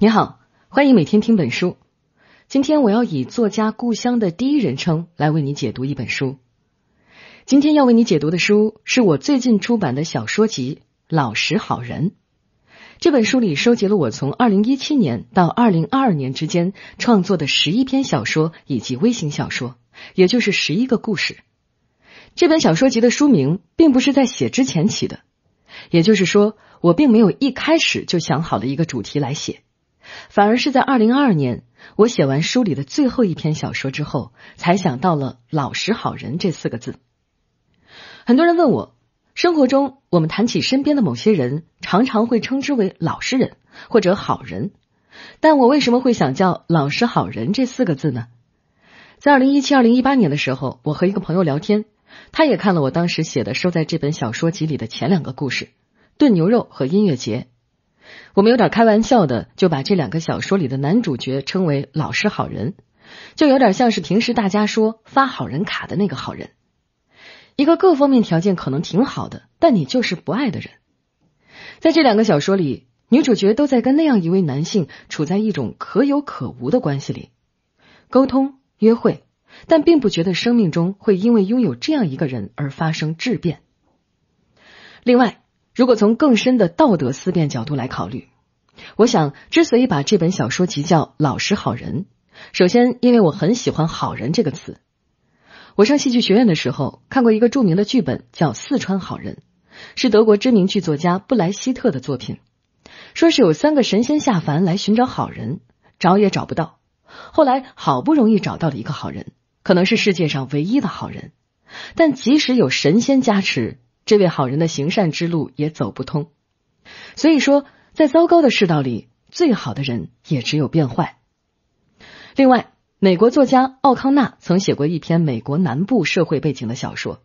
你好，欢迎每天听本书。今天我要以作家故乡的第一人称来为你解读一本书。今天要为你解读的书是我最近出版的小说集《老实好人》。这本书里收集了我从二零一七年到二零二二年之间创作的十一篇小说以及微型小说，也就是十一个故事。这本小说集的书名并不是在写之前起的，也就是说，我并没有一开始就想好了一个主题来写。反而是在二零二二年，我写完书里的最后一篇小说之后，才想到了“老实好人”这四个字。很多人问我，生活中我们谈起身边的某些人，常常会称之为老实人或者好人，但我为什么会想叫“老实好人”这四个字呢？在二零一七、二零一八年的时候，我和一个朋友聊天，他也看了我当时写的收在这本小说集里的前两个故事《炖牛肉》和《音乐节》。我们有点开玩笑的，就把这两个小说里的男主角称为“老实好人”，就有点像是平时大家说发好人卡的那个好人。一个各方面条件可能挺好的，但你就是不爱的人。在这两个小说里，女主角都在跟那样一位男性处在一种可有可无的关系里，沟通、约会，但并不觉得生命中会因为拥有这样一个人而发生质变。另外，如果从更深的道德思辨角度来考虑，我想之所以把这本小说集叫《老实好人》，首先因为我很喜欢“好人”这个词。我上戏剧学院的时候看过一个著名的剧本，叫《四川好人》，是德国知名剧作家布莱希特的作品。说是有三个神仙下凡来寻找好人，找也找不到。后来好不容易找到了一个好人，可能是世界上唯一的好人，但即使有神仙加持。这位好人的行善之路也走不通，所以说，在糟糕的世道里，最好的人也只有变坏。另外，美国作家奥康纳曾写过一篇美国南部社会背景的小说，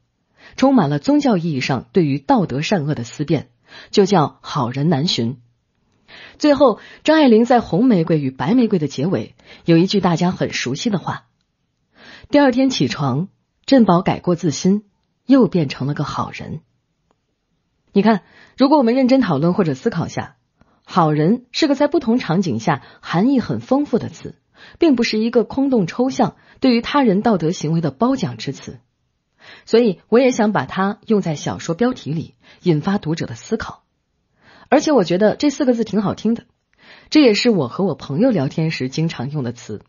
充满了宗教意义上对于道德善恶的思辨，就叫《好人难寻》。最后，张爱玲在《红玫瑰与白玫瑰》的结尾有一句大家很熟悉的话：“第二天起床，振宝改过自新，又变成了个好人。”你看，如果我们认真讨论或者思考下，好人是个在不同场景下含义很丰富的词，并不是一个空洞抽象、对于他人道德行为的褒奖之词。所以，我也想把它用在小说标题里，引发读者的思考。而且，我觉得这四个字挺好听的，这也是我和我朋友聊天时经常用的词。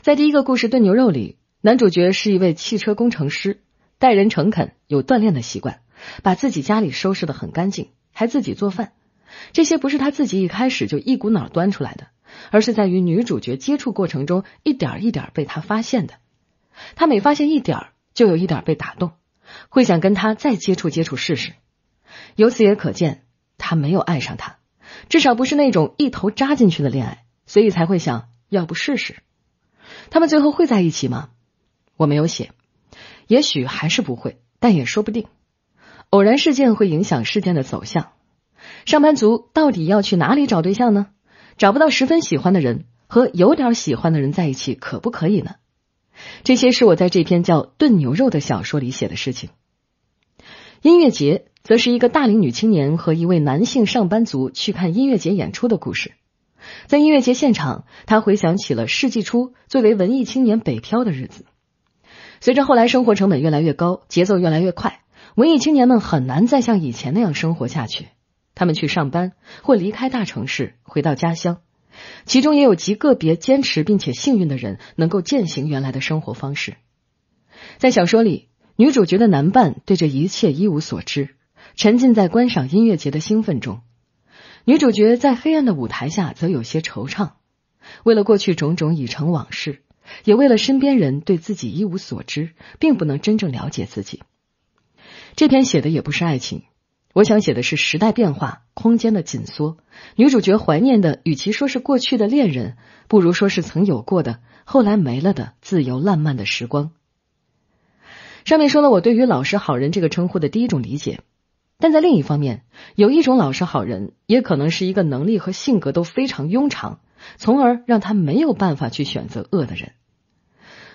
在第一个故事《炖牛肉》里，男主角是一位汽车工程师，待人诚恳，有锻炼的习惯。把自己家里收拾的很干净，还自己做饭，这些不是他自己一开始就一股脑端出来的，而是在与女主角接触过程中一点一点被他发现的。他每发现一点儿，就有一点被打动，会想跟他再接触接触试试。由此也可见，他没有爱上他，至少不是那种一头扎进去的恋爱，所以才会想要不试试。他们最后会在一起吗？我没有写，也许还是不会，但也说不定。偶然事件会影响事件的走向。上班族到底要去哪里找对象呢？找不到十分喜欢的人，和有点喜欢的人在一起可不可以呢？这些是我在这篇叫《炖牛肉》的小说里写的事情。音乐节则是一个大龄女青年和一位男性上班族去看音乐节演出的故事。在音乐节现场，他回想起了世纪初最为文艺青年北漂的日子。随着后来生活成本越来越高，节奏越来越快。文艺青年们很难再像以前那样生活下去。他们去上班，或离开大城市，回到家乡。其中也有极个别坚持并且幸运的人，能够践行原来的生活方式。在小说里，女主角的男伴对这一切一无所知，沉浸在观赏音乐节的兴奋中；女主角在黑暗的舞台下则有些惆怅，为了过去种种已成往事，也为了身边人对自己一无所知，并不能真正了解自己。这篇写的也不是爱情，我想写的是时代变化、空间的紧缩。女主角怀念的，与其说是过去的恋人，不如说是曾有过的、后来没了的自由烂漫的时光。上面说了我对于“老实好人”这个称呼的第一种理解，但在另一方面，有一种老实好人也可能是一个能力和性格都非常庸常，从而让他没有办法去选择恶的人。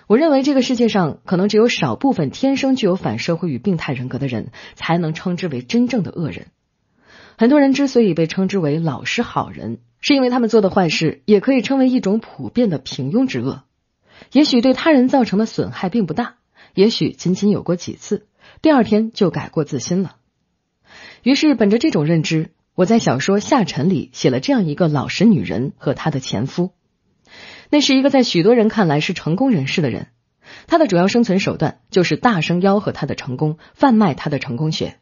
我认为这个世界上可能只有少部分天生具有反社会与病态人格的人才能称之为真正的恶人。很多人之所以被称之为老实好人，是因为他们做的坏事也可以称为一种普遍的平庸之恶。也许对他人造成的损害并不大，也许仅仅有过几次，第二天就改过自新了。于是，本着这种认知，我在小说《下沉》里写了这样一个老实女人和她的前夫。那是一个在许多人看来是成功人士的人，他的主要生存手段就是大声吆喝他的成功，贩卖他的成功学。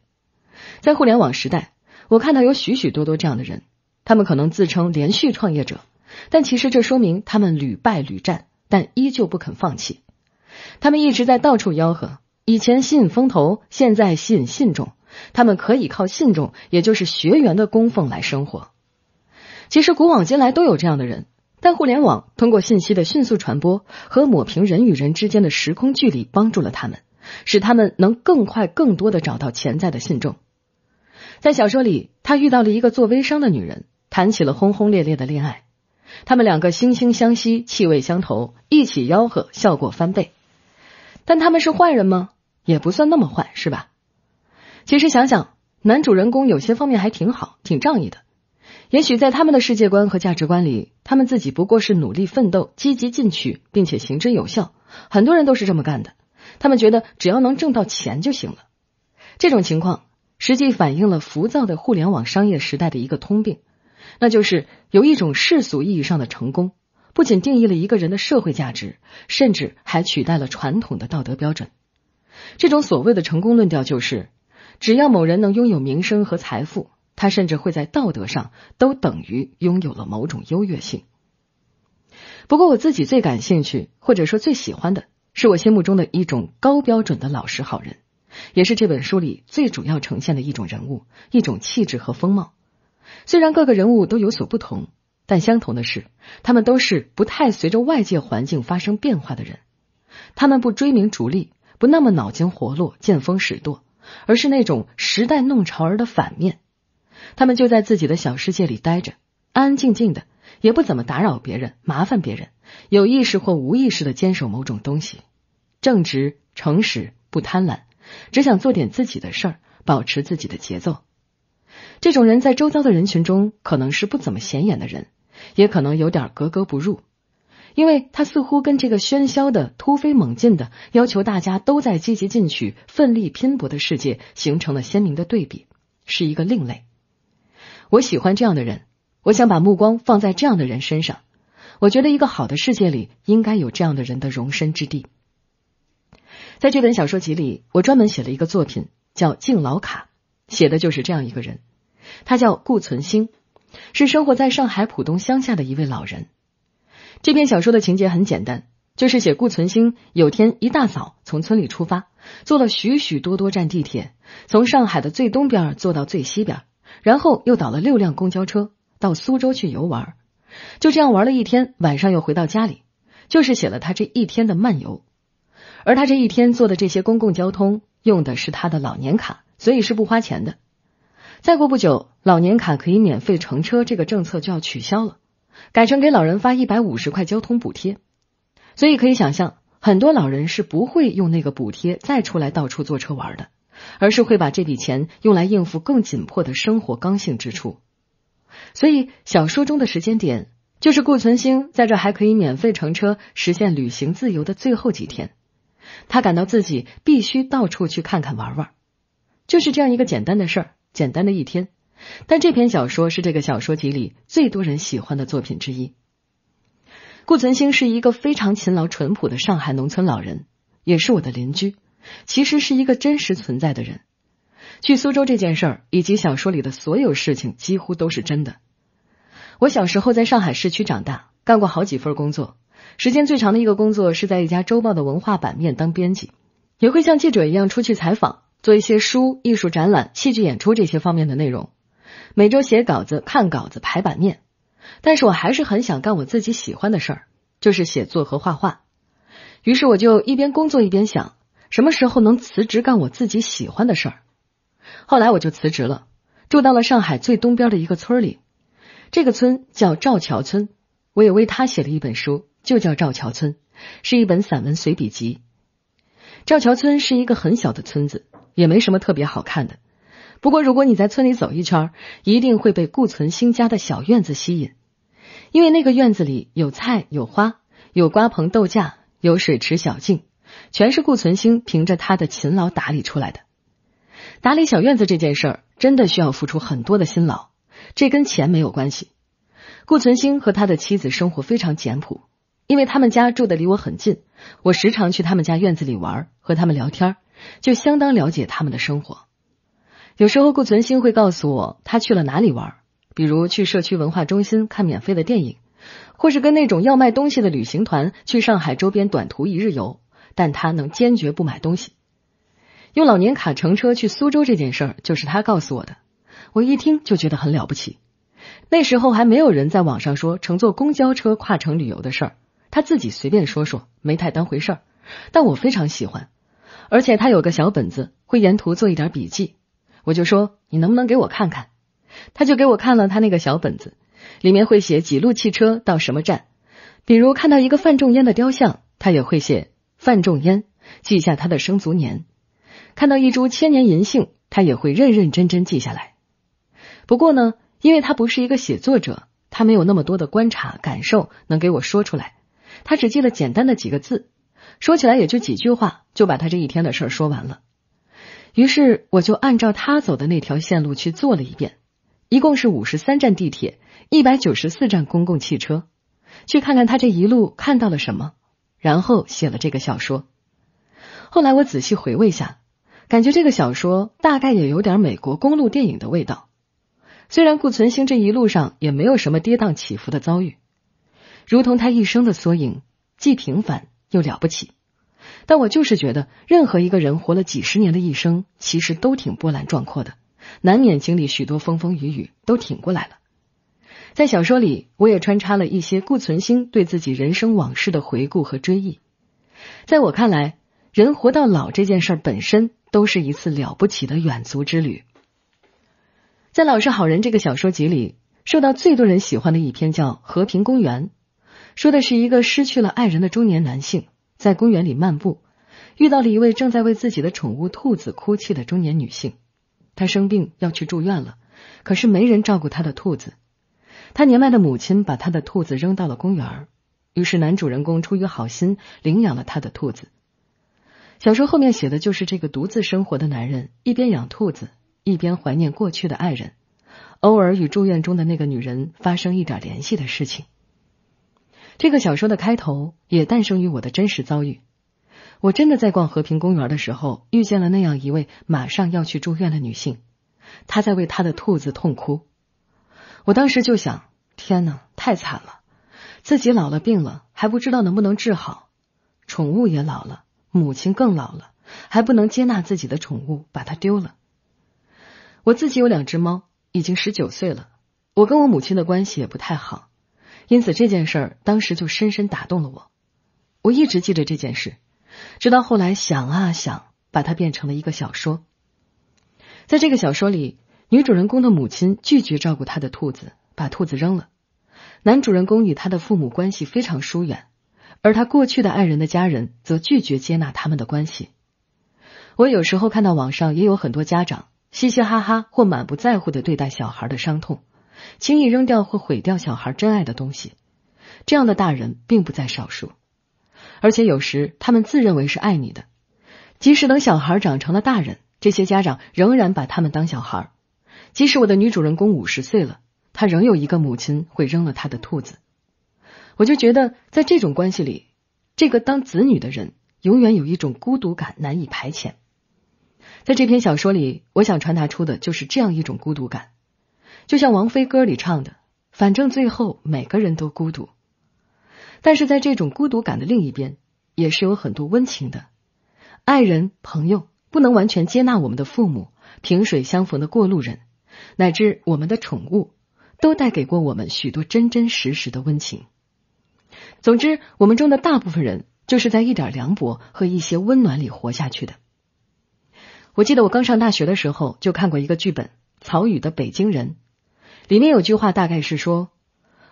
在互联网时代，我看到有许许多多这样的人，他们可能自称连续创业者，但其实这说明他们屡败屡战，但依旧不肯放弃。他们一直在到处吆喝，以前吸引风投，现在吸引信众。他们可以靠信众，也就是学员的供奉来生活。其实古往今来都有这样的人。但互联网通过信息的迅速传播和抹平人与人之间的时空距离，帮助了他们，使他们能更快、更多的找到潜在的信众。在小说里，他遇到了一个做微商的女人，谈起了轰轰烈烈的恋爱。他们两个惺惺相惜，气味相投，一起吆喝，效果翻倍。但他们是坏人吗？也不算那么坏，是吧？其实想想，男主人公有些方面还挺好，挺仗义的。也许在他们的世界观和价值观里，他们自己不过是努力奋斗、积极进取，并且行之有效。很多人都是这么干的。他们觉得只要能挣到钱就行了。这种情况实际反映了浮躁的互联网商业时代的一个通病，那就是有一种世俗意义上的成功，不仅定义了一个人的社会价值，甚至还取代了传统的道德标准。这种所谓的成功论调就是，只要某人能拥有名声和财富。他甚至会在道德上都等于拥有了某种优越性。不过，我自己最感兴趣或者说最喜欢的是我心目中的一种高标准的老实好人，也是这本书里最主要呈现的一种人物，一种气质和风貌。虽然各个人物都有所不同，但相同的是，他们都是不太随着外界环境发生变化的人。他们不追名逐利，不那么脑筋活络、见风使舵，而是那种时代弄潮儿的反面。他们就在自己的小世界里待着，安安静静的，也不怎么打扰别人、麻烦别人。有意识或无意识的坚守某种东西，正直、诚实、不贪婪，只想做点自己的事儿，保持自己的节奏。这种人在周遭的人群中可能是不怎么显眼的人，也可能有点格格不入，因为他似乎跟这个喧嚣的、突飞猛进的、要求大家都在积极进取、奋力拼搏的世界形成了鲜明的对比，是一个另类。我喜欢这样的人，我想把目光放在这样的人身上。我觉得一个好的世界里应该有这样的人的容身之地。在这本小说集里，我专门写了一个作品叫《敬老卡》，写的就是这样一个人。他叫顾存兴，是生活在上海浦东乡下的一位老人。这篇小说的情节很简单，就是写顾存兴有天一大早从村里出发，坐了许许多多站地铁，从上海的最东边坐到最西边。然后又倒了六辆公交车到苏州去游玩，就这样玩了一天，晚上又回到家里，就是写了他这一天的漫游。而他这一天坐的这些公共交通用的是他的老年卡，所以是不花钱的。再过不久，老年卡可以免费乘车这个政策就要取消了，改成给老人发一百五十块交通补贴，所以可以想象，很多老人是不会用那个补贴再出来到处坐车玩的。而是会把这笔钱用来应付更紧迫的生活刚性支出，所以小说中的时间点就是顾存兴在这还可以免费乘车实现旅行自由的最后几天，他感到自己必须到处去看看玩玩，就是这样一个简单的事儿，简单的一天。但这篇小说是这个小说集里最多人喜欢的作品之一。顾存兴是一个非常勤劳淳朴的上海农村老人，也是我的邻居。其实是一个真实存在的人，去苏州这件事儿，以及小说里的所有事情，几乎都是真的。我小时候在上海市区长大，干过好几份工作，时间最长的一个工作是在一家周报的文化版面当编辑，也会像记者一样出去采访，做一些书、艺术展览、戏剧演出这些方面的内容。每周写稿子、看稿子、排版面，但是我还是很想干我自己喜欢的事儿，就是写作和画画。于是我就一边工作一边想。什么时候能辞职干我自己喜欢的事儿？后来我就辞职了，住到了上海最东边的一个村里。这个村叫赵桥村，我也为他写了一本书，就叫《赵桥村》，是一本散文随笔集。赵桥村是一个很小的村子，也没什么特别好看的。不过如果你在村里走一圈，一定会被顾存星家的小院子吸引，因为那个院子里有菜有花，有瓜棚豆架，有水池小径。全是顾存兴凭着他的勤劳打理出来的。打理小院子这件事儿，真的需要付出很多的辛劳，这跟钱没有关系。顾存兴和他的妻子生活非常简朴，因为他们家住的离我很近，我时常去他们家院子里玩，和他们聊天，就相当了解他们的生活。有时候顾存兴会告诉我他去了哪里玩，比如去社区文化中心看免费的电影，或是跟那种要卖东西的旅行团去上海周边短途一日游。但他能坚决不买东西，用老年卡乘车去苏州这件事儿，就是他告诉我的。我一听就觉得很了不起。那时候还没有人在网上说乘坐公交车跨城旅游的事儿，他自己随便说说，没太当回事儿。但我非常喜欢，而且他有个小本子，会沿途做一点笔记。我就说：“你能不能给我看看？”他就给我看了他那个小本子，里面会写几路汽车到什么站，比如看到一个范仲淹的雕像，他也会写。范仲淹记下他的生卒年，看到一株千年银杏，他也会认认真真记下来。不过呢，因为他不是一个写作者，他没有那么多的观察感受能给我说出来。他只记了简单的几个字，说起来也就几句话，就把他这一天的事儿说完了。于是我就按照他走的那条线路去做了一遍，一共是五十三站地铁，一百九十四站公共汽车，去看看他这一路看到了什么。然后写了这个小说。后来我仔细回味下，感觉这个小说大概也有点美国公路电影的味道。虽然顾存兴这一路上也没有什么跌宕起伏的遭遇，如同他一生的缩影，既平凡又了不起。但我就是觉得，任何一个人活了几十年的一生，其实都挺波澜壮阔的，难免经历许多风风雨雨，都挺过来了。在小说里，我也穿插了一些顾存心对自己人生往事的回顾和追忆。在我看来，人活到老这件事本身都是一次了不起的远足之旅。在《老是好人》这个小说集里，受到最多人喜欢的一篇叫《和平公园》，说的是一个失去了爱人的中年男性在公园里漫步，遇到了一位正在为自己的宠物兔子哭泣的中年女性。他生病要去住院了，可是没人照顾他的兔子。他年迈的母亲把他的兔子扔到了公园于是男主人公出于好心领养了他的兔子。小说后面写的就是这个独自生活的男人一边养兔子，一边怀念过去的爱人，偶尔与住院中的那个女人发生一点联系的事情。这个小说的开头也诞生于我的真实遭遇，我真的在逛和平公园的时候遇见了那样一位马上要去住院的女性，她在为她的兔子痛哭。我当时就想，天哪，太惨了！自己老了病了还不知道能不能治好，宠物也老了，母亲更老了，还不能接纳自己的宠物，把它丢了。我自己有两只猫，已经十九岁了。我跟我母亲的关系也不太好，因此这件事儿当时就深深打动了我。我一直记得这件事，直到后来想啊想，把它变成了一个小说。在这个小说里。女主人公的母亲拒绝照顾她的兔子，把兔子扔了。男主人公与他的父母关系非常疏远，而他过去的爱人的家人则拒绝接纳他们的关系。我有时候看到网上也有很多家长嘻嘻哈哈或满不在乎的对待小孩的伤痛，轻易扔掉或毁掉小孩真爱的东西。这样的大人并不在少数，而且有时他们自认为是爱你的，即使等小孩长成了大人，这些家长仍然把他们当小孩。即使我的女主人公五十岁了，她仍有一个母亲会扔了她的兔子。我就觉得，在这种关系里，这个当子女的人永远有一种孤独感难以排遣。在这篇小说里，我想传达出的就是这样一种孤独感，就像王菲歌里唱的：“反正最后每个人都孤独。”但是在这种孤独感的另一边，也是有很多温情的，爱人、朋友，不能完全接纳我们的父母，萍水相逢的过路人。乃至我们的宠物，都带给过我们许多真真实实的温情。总之，我们中的大部分人就是在一点凉薄和一些温暖里活下去的。我记得我刚上大学的时候就看过一个剧本《曹禺的北京人》，里面有句话大概是说：“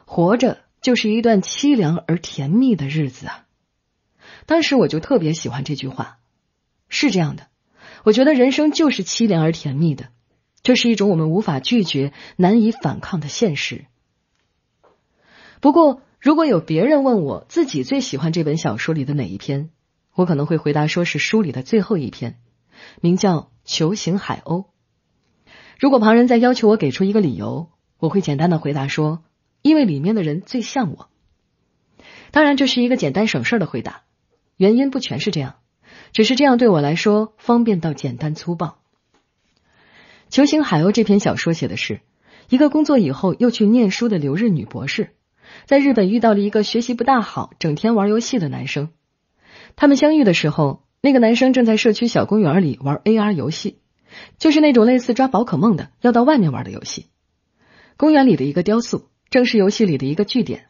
活着就是一段凄凉而甜蜜的日子啊。”当时我就特别喜欢这句话。是这样的，我觉得人生就是凄凉而甜蜜的。这是一种我们无法拒绝、难以反抗的现实。不过，如果有别人问我自己最喜欢这本小说里的哪一篇，我可能会回答说是书里的最后一篇，名叫《球形海鸥》。如果旁人在要求我给出一个理由，我会简单的回答说，因为里面的人最像我。当然，这是一个简单省事的回答，原因不全是这样，只是这样对我来说方便到简单粗暴。《球形海鸥》这篇小说写的是一个工作以后又去念书的留日女博士，在日本遇到了一个学习不大好、整天玩游戏的男生。他们相遇的时候，那个男生正在社区小公园里玩 AR 游戏，就是那种类似抓宝可梦的，要到外面玩的游戏。公园里的一个雕塑正是游戏里的一个据点，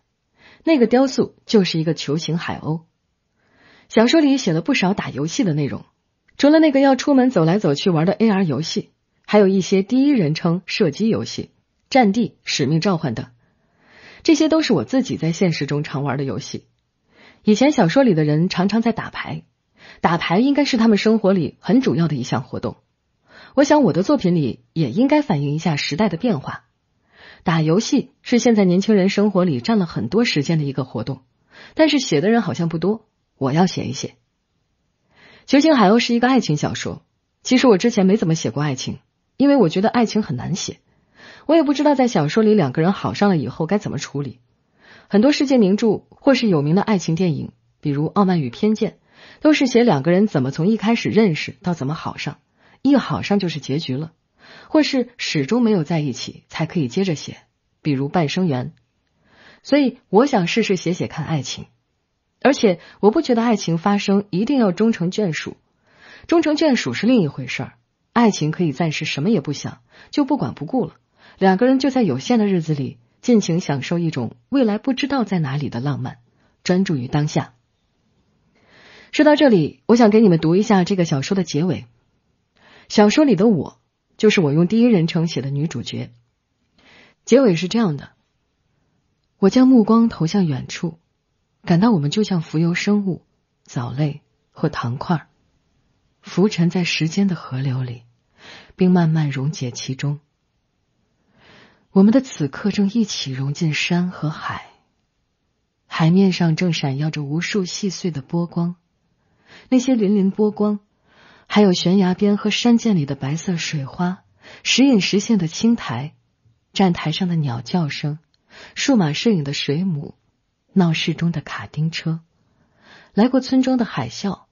那个雕塑就是一个球形海鸥。小说里写了不少打游戏的内容，除了那个要出门走来走去玩的 AR 游戏。还有一些第一人称射击游戏，《战地》《使命召唤》等，这些都是我自己在现实中常玩的游戏。以前小说里的人常常在打牌，打牌应该是他们生活里很主要的一项活动。我想我的作品里也应该反映一下时代的变化。打游戏是现在年轻人生活里占了很多时间的一个活动，但是写的人好像不多。我要写一写。《绝情海鸥》是一个爱情小说，其实我之前没怎么写过爱情。因为我觉得爱情很难写，我也不知道在小说里两个人好上了以后该怎么处理。很多世界名著或是有名的爱情电影，比如《傲慢与偏见》，都是写两个人怎么从一开始认识到怎么好上，一好上就是结局了，或是始终没有在一起才可以接着写，比如《半生缘》。所以我想试试写写看爱情，而且我不觉得爱情发生一定要终成眷属，终成眷属是另一回事儿。爱情可以暂时什么也不想，就不管不顾了。两个人就在有限的日子里尽情享受一种未来不知道在哪里的浪漫，专注于当下。说到这里，我想给你们读一下这个小说的结尾。小说里的我就是我用第一人称写的女主角。结尾是这样的：我将目光投向远处，感到我们就像浮游生物、藻类或糖块，浮沉在时间的河流里。并慢慢溶解其中。我们的此刻正一起融进山和海，海面上正闪耀着无数细碎的波光，那些粼粼波光，还有悬崖边和山涧里的白色水花，时隐时现的青苔，站台上的鸟叫声，数码摄影的水母，闹市中的卡丁车，来过村庄的海啸，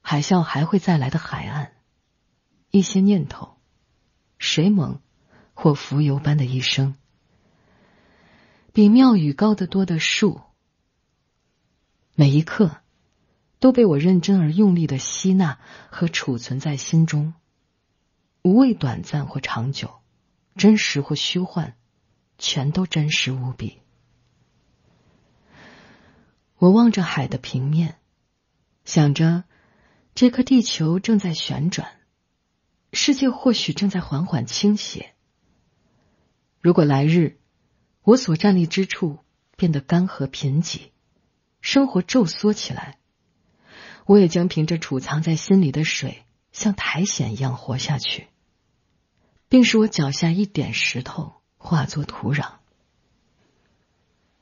海啸还会再来的海岸，一些念头。水猛或浮游般的一生，比庙宇高得多的树，每一刻都被我认真而用力的吸纳和储存在心中，无畏短暂或长久，真实或虚幻，全都真实无比。我望着海的平面，想着这颗地球正在旋转。世界或许正在缓缓倾斜。如果来日，我所站立之处变得干涸贫瘠，生活皱缩起来，我也将凭着储藏在心里的水，像苔藓一样活下去，并使我脚下一点石头化作土壤。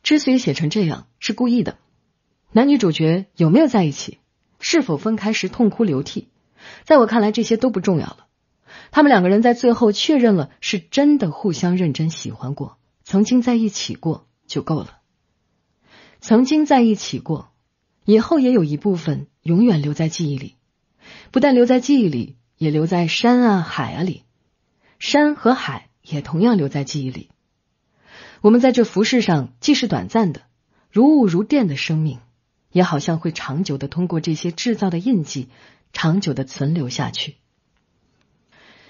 之所以写成这样，是故意的。男女主角有没有在一起，是否分开时痛哭流涕，在我看来，这些都不重要了。他们两个人在最后确认了，是真的互相认真喜欢过，曾经在一起过就够了。曾经在一起过，以后也有一部分永远留在记忆里，不但留在记忆里，也留在山啊海啊里，山和海也同样留在记忆里。我们在这浮世上，既是短暂的，如雾如电的生命，也好像会长久的通过这些制造的印记，长久的存留下去。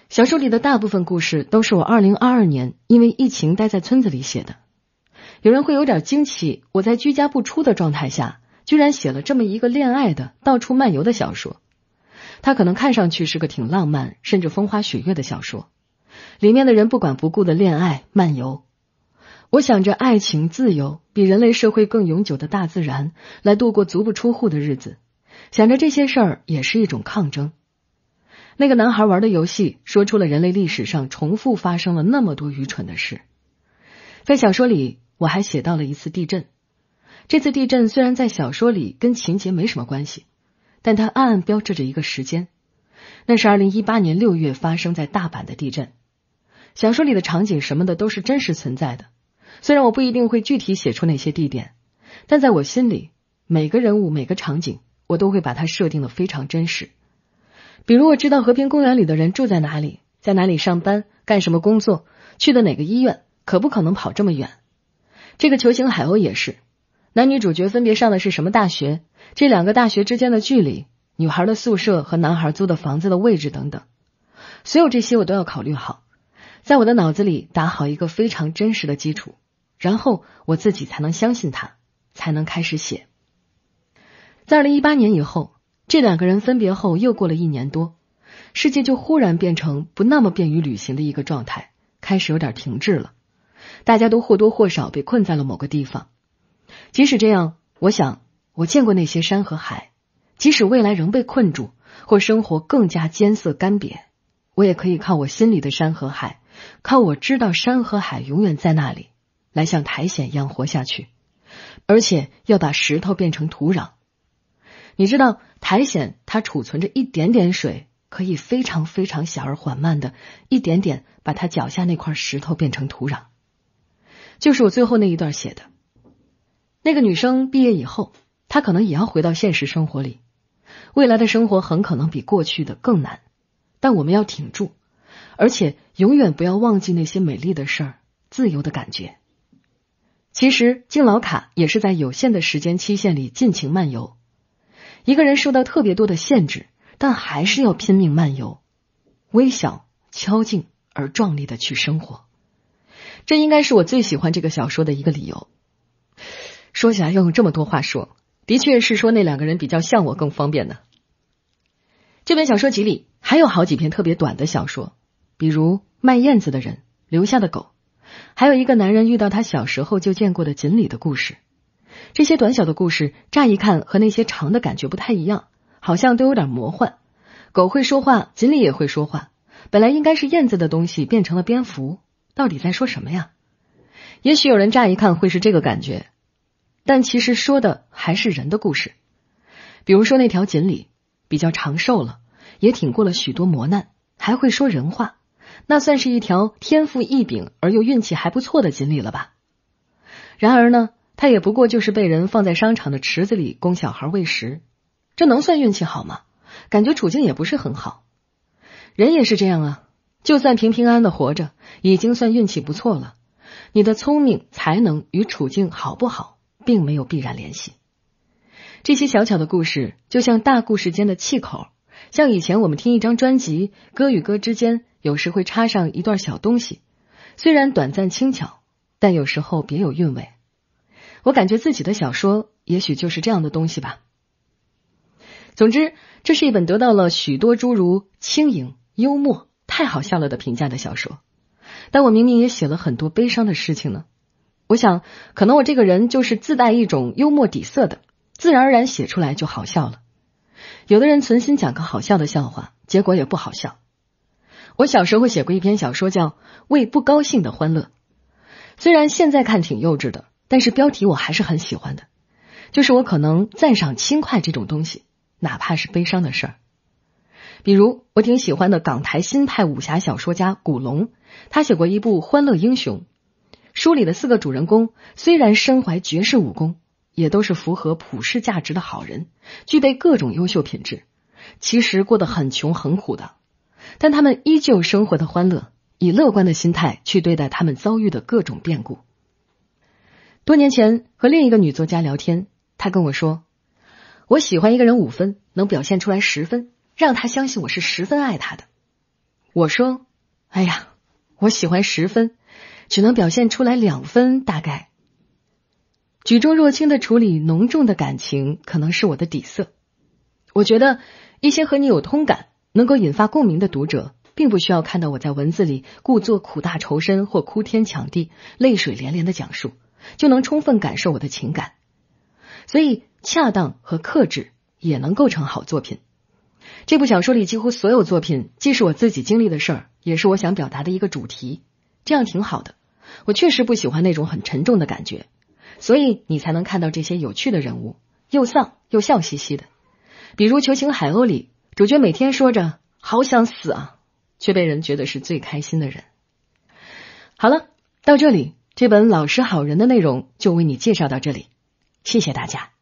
小说里的大部分故事都是我二零二二年因为疫情待在村子里写的。有人会有点惊奇，我在居家不出的状态下，居然写了这么一个恋爱的到处漫游的小说。它可能看上去是个挺浪漫，甚至风花雪月的小说，里面的人不管不顾的恋爱漫游。我想着爱情、自由比人类社会更永久的大自然，来度过足不出户的日子，想着这些事儿也是一种抗争。那个男孩玩的游戏说出了人类历史上重复发生了那么多愚蠢的事。在小说里，我还写到了一次地震。这次地震虽然在小说里跟情节没什么关系，但它暗暗标志着一个时间，那是二零一八年六月发生在大阪的地震。小说里的场景什么的都是真实存在的，虽然我不一定会具体写出那些地点，但在我心里，每个人物、每个场景，我都会把它设定的非常真实。比如我知道和平公园里的人住在哪里，在哪里上班，干什么工作，去的哪个医院，可不可能跑这么远？这个球形海鸥也是，男女主角分别上的是什么大学？这两个大学之间的距离，女孩的宿舍和男孩租的房子的位置等等，所有这些我都要考虑好，在我的脑子里打好一个非常真实的基础，然后我自己才能相信它，才能开始写。在二零一八年以后。这两个人分别后，又过了一年多，世界就忽然变成不那么便于旅行的一个状态，开始有点停滞了。大家都或多或少被困在了某个地方。即使这样，我想，我见过那些山和海。即使未来仍被困住，或生活更加艰涩干瘪，我也可以靠我心里的山和海，靠我知道山和海永远在那里，来像苔藓一样活下去，而且要把石头变成土壤。你知道苔藓，它储存着一点点水，可以非常非常小而缓慢的，一点点把它脚下那块石头变成土壤。就是我最后那一段写的。那个女生毕业以后，她可能也要回到现实生活里，未来的生活很可能比过去的更难，但我们要挺住，而且永远不要忘记那些美丽的事儿，自由的感觉。其实敬老卡也是在有限的时间期限里尽情漫游。一个人受到特别多的限制，但还是要拼命漫游，微小、悄静而壮丽的去生活。这应该是我最喜欢这个小说的一个理由。说起来要用这么多话说，的确是说那两个人比较像我更方便呢。这本小说集里还有好几篇特别短的小说，比如《卖燕子的人》留下的狗，还有一个男人遇到他小时候就见过的锦鲤的故事。这些短小的故事，乍一看和那些长的感觉不太一样，好像都有点魔幻。狗会说话，锦鲤也会说话。本来应该是燕子的东西变成了蝙蝠，到底在说什么呀？也许有人乍一看会是这个感觉，但其实说的还是人的故事。比如说那条锦鲤比较长寿了，也挺过了许多磨难，还会说人话，那算是一条天赋异禀而又运气还不错的锦鲤了吧？然而呢？他也不过就是被人放在商场的池子里供小孩喂食，这能算运气好吗？感觉处境也不是很好。人也是这样啊，就算平平安安的活着，已经算运气不错了。你的聪明才能与处境好不好，并没有必然联系。这些小巧的故事，就像大故事间的气口，像以前我们听一张专辑，歌与歌之间有时会插上一段小东西，虽然短暂轻巧，但有时候别有韵味。我感觉自己的小说也许就是这样的东西吧。总之，这是一本得到了许多诸如轻盈、幽默、太好笑了的评价的小说。但我明明也写了很多悲伤的事情呢。我想，可能我这个人就是自带一种幽默底色的，自然而然写出来就好笑了。有的人存心讲个好笑的笑话，结果也不好笑。我小时候写过一篇小说叫《为不高兴的欢乐》，虽然现在看挺幼稚的。但是标题我还是很喜欢的，就是我可能赞赏轻快这种东西，哪怕是悲伤的事儿。比如我挺喜欢的港台新派武侠小说家古龙，他写过一部《欢乐英雄》，书里的四个主人公虽然身怀绝世武功，也都是符合普世价值的好人，具备各种优秀品质，其实过得很穷很苦的，但他们依旧生活的欢乐，以乐观的心态去对待他们遭遇的各种变故。多年前和另一个女作家聊天，她跟我说：“我喜欢一个人五分，能表现出来十分，让他相信我是十分爱他的。”我说：“哎呀，我喜欢十分，只能表现出来两分，大概。”举重若轻的处理浓重的感情，可能是我的底色。我觉得一些和你有通感、能够引发共鸣的读者，并不需要看到我在文字里故作苦大仇深或哭天抢地、泪水连连的讲述。就能充分感受我的情感，所以恰当和克制也能构成好作品。这部小说里几乎所有作品，既是我自己经历的事儿，也是我想表达的一个主题。这样挺好的。我确实不喜欢那种很沉重的感觉，所以你才能看到这些有趣的人物，又丧又笑嘻嘻的。比如《求情海鸥》里，主角每天说着“好想死啊”，却被人觉得是最开心的人。好了，到这里。这本《老实好人》的内容就为你介绍到这里，谢谢大家。